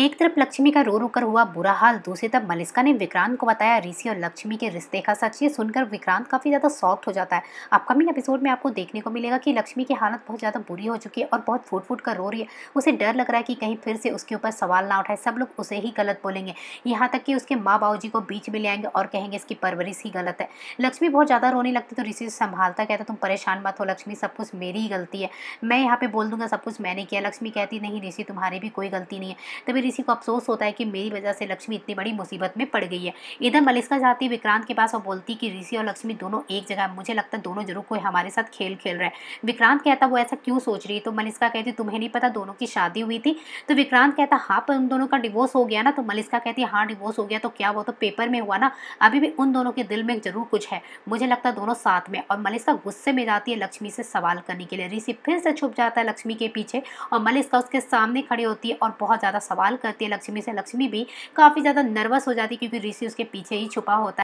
एक तरफ लक्ष्मी का रो रो कर हुआ बुरा हाल दूसरी तरफ मलिस्का ने विक्रांत को बताया ऋषि और लक्ष्मी के रिश्ते का सच ये सुनकर विक्रांत काफ़ी ज़्यादा सॉफ्ट हो जाता है अपकमिंग एपिसोड में आपको देखने को मिलेगा कि लक्ष्मी की हालत बहुत ज़्यादा बुरी हो चुकी है और बहुत फूट फूट कर रो रही है उसे डर लग रहा है कि कहीं फिर से उसके ऊपर सवाल ना उठाए सब लोग उसे ही गलत बोलेंगे यहाँ तक कि उसके माँ बाबू जी को बीच में ले आएंगे और कहेंगे इसकी परवरिश ही गलत है लक्ष्मी बहुत ज़्यादा रोने लगती तो ऋषि से संभालता कहता तुम परेशान मत हो लक्ष्मी सब कुछ मेरी ही गलती है मैं यहाँ पर बोल दूंगा सब कुछ मैंने किया लक्ष्मी कहती नहीं ऋषि तुम्हारी भी कोई गलती नहीं है तभी किसी को अफसोस होता है कि मेरी वजह से लक्ष्मी इतनी बड़ी मुसीबत में पड़ गई है इधर मलिस्का जाती है विक्रांत के पास और बोलती कि ऋषि और लक्ष्मी दोनों एक जगह मुझे लगता है दोनों जरूर कोई हमारे साथ खेल खेल रहा है विक्रांत कहता वो ऐसा क्यों सोच रही है तो मलिस्का कहती तुम्हें नहीं पता दोनों की शादी हुई थी तो विक्रांत कहता हाँ पर उन दोनों का डिवोर्स हो गया ना तो मलिस्का कहती है हाँ डिवोर्स हो गया तो क्या वो तो पेपर में हुआ ना अभी भी उन दोनों के दिल में जरूर कुछ है मुझे लगता है दोनों साथ में और मलिस्का गुस्से में जाती है लक्ष्मी से सवाल करने के लिए ऋषि फिर से छुप जाता है लक्ष्मी के पीछे और मलिस्का उसके सामने खड़ी होती है और बहुत ज़्यादा सवाल करती है लक्ष्मी से लक्ष्मी भी काफ़ी ज़्यादा नर्वस हो जाती है क्योंकि ऋषि उसके पीछे ही छुपा होता